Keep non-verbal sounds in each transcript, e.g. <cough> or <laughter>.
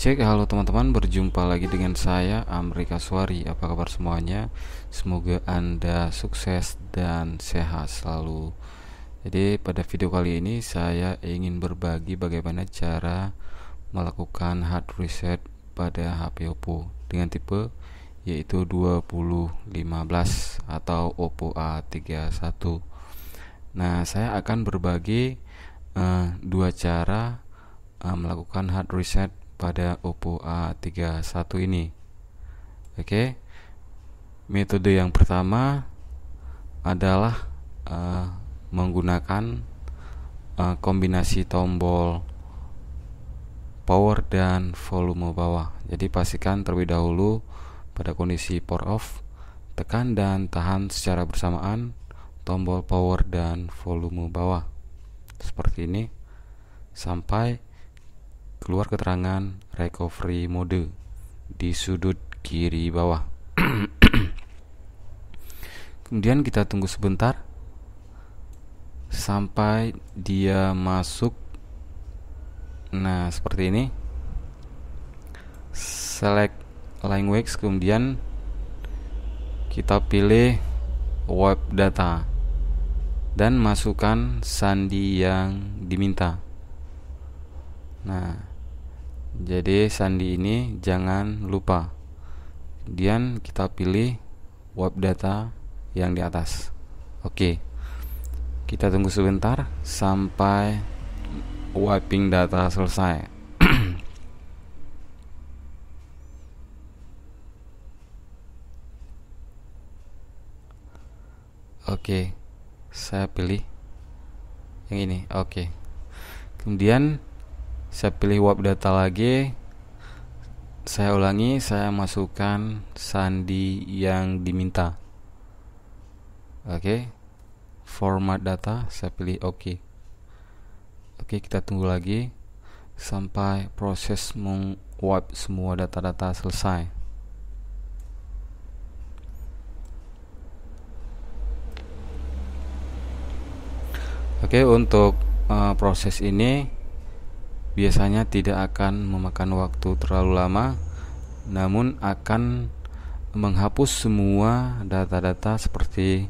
Cek halo teman-teman, berjumpa lagi dengan saya Amrika Suwari. Apa kabar semuanya? Semoga Anda sukses dan sehat selalu. Jadi pada video kali ini saya ingin berbagi bagaimana cara melakukan hard reset pada HP Oppo dengan tipe yaitu 2015 atau Oppo A31. Nah, saya akan berbagi uh, dua cara uh, melakukan hard reset pada Oppo A31 ini. Oke. Okay. Metode yang pertama adalah uh, menggunakan uh, kombinasi tombol power dan volume bawah. Jadi pastikan terlebih dahulu pada kondisi power off tekan dan tahan secara bersamaan tombol power dan volume bawah seperti ini sampai keluar keterangan recovery mode di sudut kiri bawah <clears throat> kemudian kita tunggu sebentar sampai dia masuk nah seperti ini select language kemudian kita pilih web data dan masukkan sandi yang diminta nah jadi sandi ini jangan lupa kemudian kita pilih web data yang di atas oke kita tunggu sebentar sampai wiping data selesai <clears throat> Oke, saya pilih yang ini. Oke, kemudian saya pilih web data lagi saya ulangi saya masukkan sandi yang diminta oke okay. format data saya pilih oke okay. oke okay, kita tunggu lagi sampai proses mengwipe semua data-data selesai Oke, okay, untuk uh, proses ini biasanya tidak akan memakan waktu terlalu lama, namun akan menghapus semua data-data seperti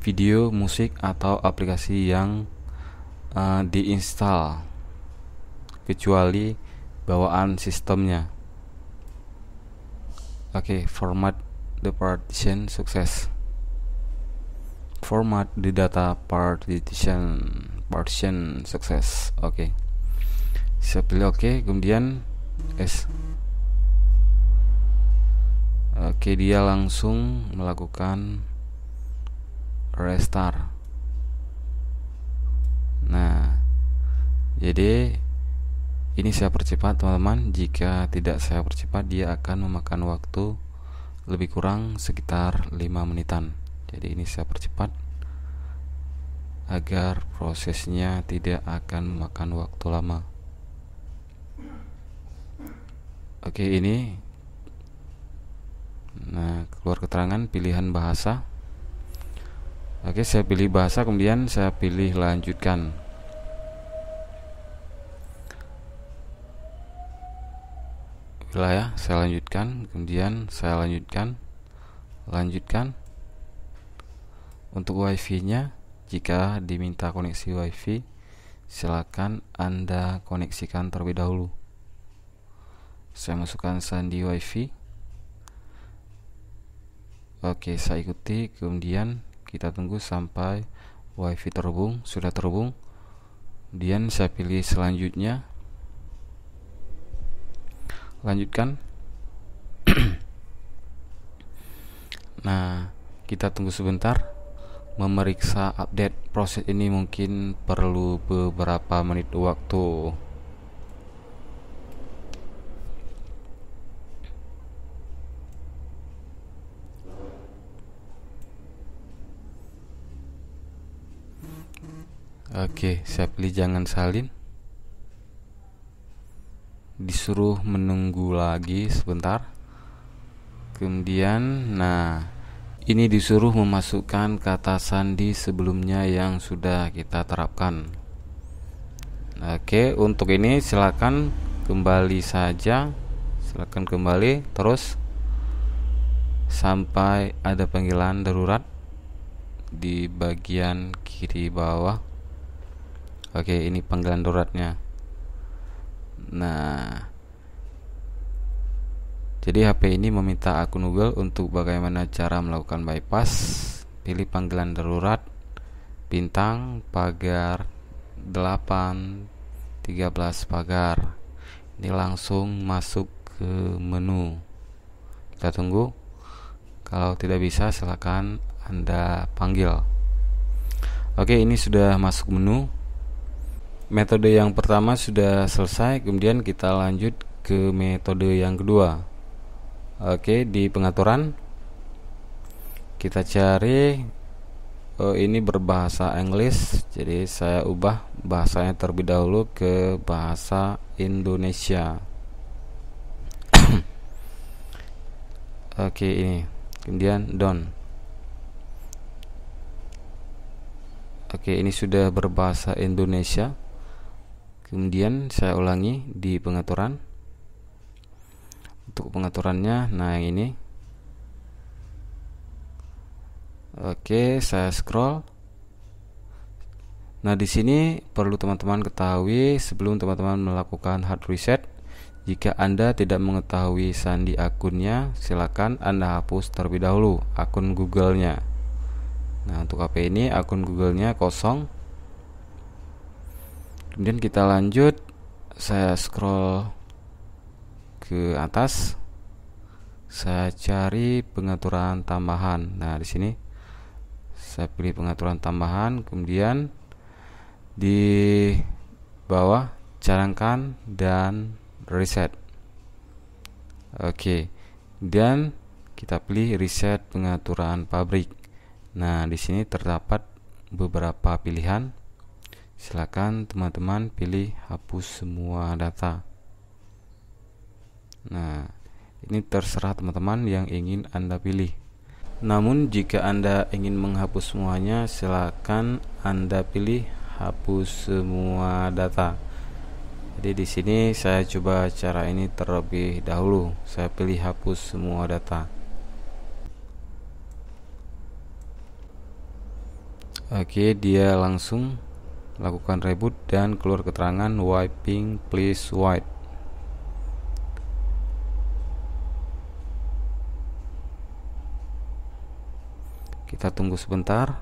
video, musik, atau aplikasi yang uh, diinstal, kecuali bawaan sistemnya. Oke, okay, format the partition sukses. Format the data partition partition sukses. Oke. Okay saya pilih oke okay, kemudian S oke okay, dia langsung melakukan restart nah jadi ini saya percepat teman-teman jika tidak saya percepat dia akan memakan waktu lebih kurang sekitar 5 menitan jadi ini saya percepat agar prosesnya tidak akan memakan waktu lama Oke, ini nah keluar keterangan pilihan bahasa. Oke, saya pilih bahasa kemudian saya pilih lanjutkan. wilayah saya lanjutkan kemudian saya lanjutkan lanjutkan untuk wifi nya jika diminta koneksi wifi silakan anda koneksikan terlebih dahulu saya masukkan sandi wifi oke saya ikuti kemudian kita tunggu sampai wifi terhubung sudah terhubung kemudian saya pilih selanjutnya lanjutkan <clears throat> nah kita tunggu sebentar memeriksa update proses ini mungkin perlu beberapa menit waktu Oke, saya pilih jangan salin. Disuruh menunggu lagi sebentar. Kemudian, nah, ini disuruh memasukkan kata sandi sebelumnya yang sudah kita terapkan. Oke, untuk ini silakan kembali saja. Silakan kembali terus sampai ada panggilan darurat di bagian kiri bawah oke ini panggilan daruratnya nah jadi HP ini meminta akun Google untuk bagaimana cara melakukan bypass pilih panggilan darurat bintang pagar 8 13 pagar ini langsung masuk ke menu kita tunggu kalau tidak bisa silakan anda panggil oke ini sudah masuk menu metode yang pertama sudah selesai kemudian kita lanjut ke metode yang kedua oke di pengaturan kita cari oh, ini berbahasa Inggris jadi saya ubah bahasanya terlebih dahulu ke bahasa Indonesia oke ini kemudian down oke ini sudah berbahasa Indonesia kemudian saya ulangi di pengaturan untuk pengaturannya nah yang ini oke saya scroll nah di sini perlu teman-teman ketahui sebelum teman-teman melakukan hard reset jika Anda tidak mengetahui sandi akunnya, silakan Anda hapus terlebih dahulu akun Google-nya. Nah, untuk HP ini akun Google-nya kosong kemudian kita lanjut saya scroll ke atas saya cari pengaturan tambahan nah di sini saya pilih pengaturan tambahan kemudian di bawah carangkan dan reset oke dan kita pilih reset pengaturan pabrik nah di sini terdapat beberapa pilihan silakan teman-teman pilih hapus semua data nah ini terserah teman-teman yang ingin anda pilih namun jika anda ingin menghapus semuanya silakan anda pilih hapus semua data jadi di sini saya coba cara ini terlebih dahulu saya pilih hapus semua data oke dia langsung lakukan reboot dan keluar keterangan wiping please wipe kita tunggu sebentar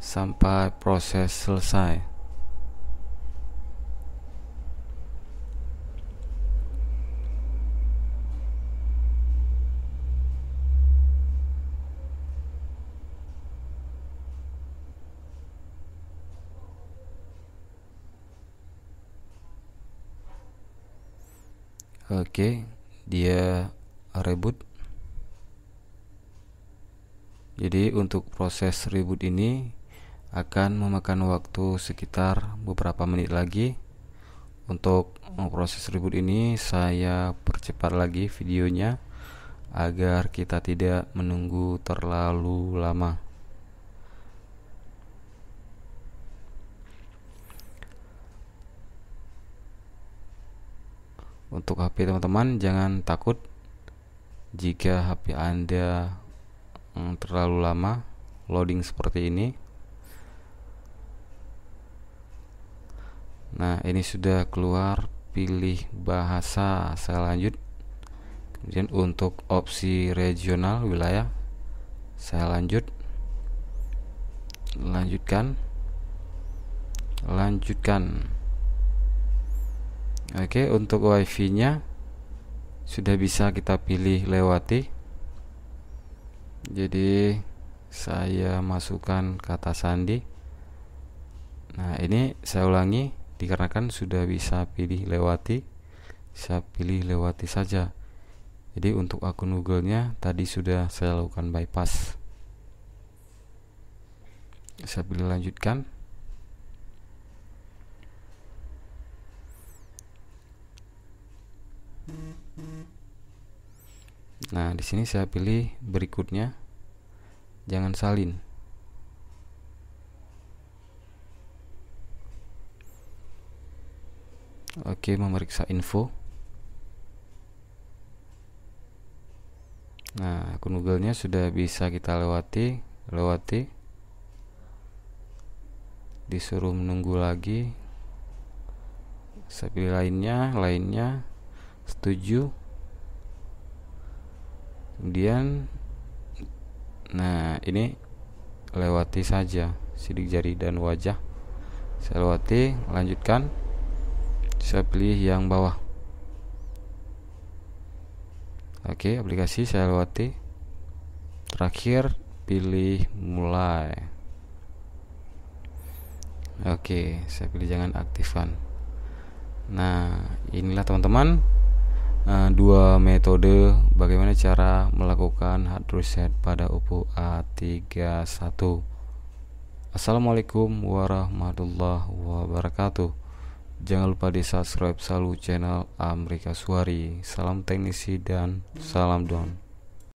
sampai proses selesai Oke, dia reboot. Jadi untuk proses reboot ini akan memakan waktu sekitar beberapa menit lagi. Untuk proses reboot ini saya percepat lagi videonya agar kita tidak menunggu terlalu lama. untuk HP teman-teman jangan takut jika HP Anda mm, terlalu lama loading seperti ini. Nah, ini sudah keluar pilih bahasa. Saya lanjut. Kemudian untuk opsi regional wilayah saya lanjut. Lanjutkan. Lanjutkan. Oke, untuk wifi-nya sudah bisa kita pilih lewati. Jadi saya masukkan kata sandi. Nah, ini saya ulangi dikarenakan sudah bisa pilih lewati. Saya pilih lewati saja. Jadi untuk akun Google-nya tadi sudah saya lakukan bypass. Saya pilih lanjutkan. Nah, di sini saya pilih berikutnya. Jangan salin. Oke, memeriksa info. Nah, akun Google-nya sudah bisa kita lewati, lewati. Disuruh menunggu lagi. Saya pilih lainnya, lainnya setuju kemudian nah ini lewati saja sidik jari dan wajah saya lewati lanjutkan saya pilih yang bawah oke aplikasi saya lewati terakhir pilih mulai oke saya pilih jangan aktifkan nah inilah teman-teman uh, dua metode bagaimana cara melakukan hard reset pada Oppo A31. Assalamualaikum warahmatullahi wabarakatuh. Jangan lupa di subscribe selalu channel Amerika Suari. Salam teknisi dan salam don.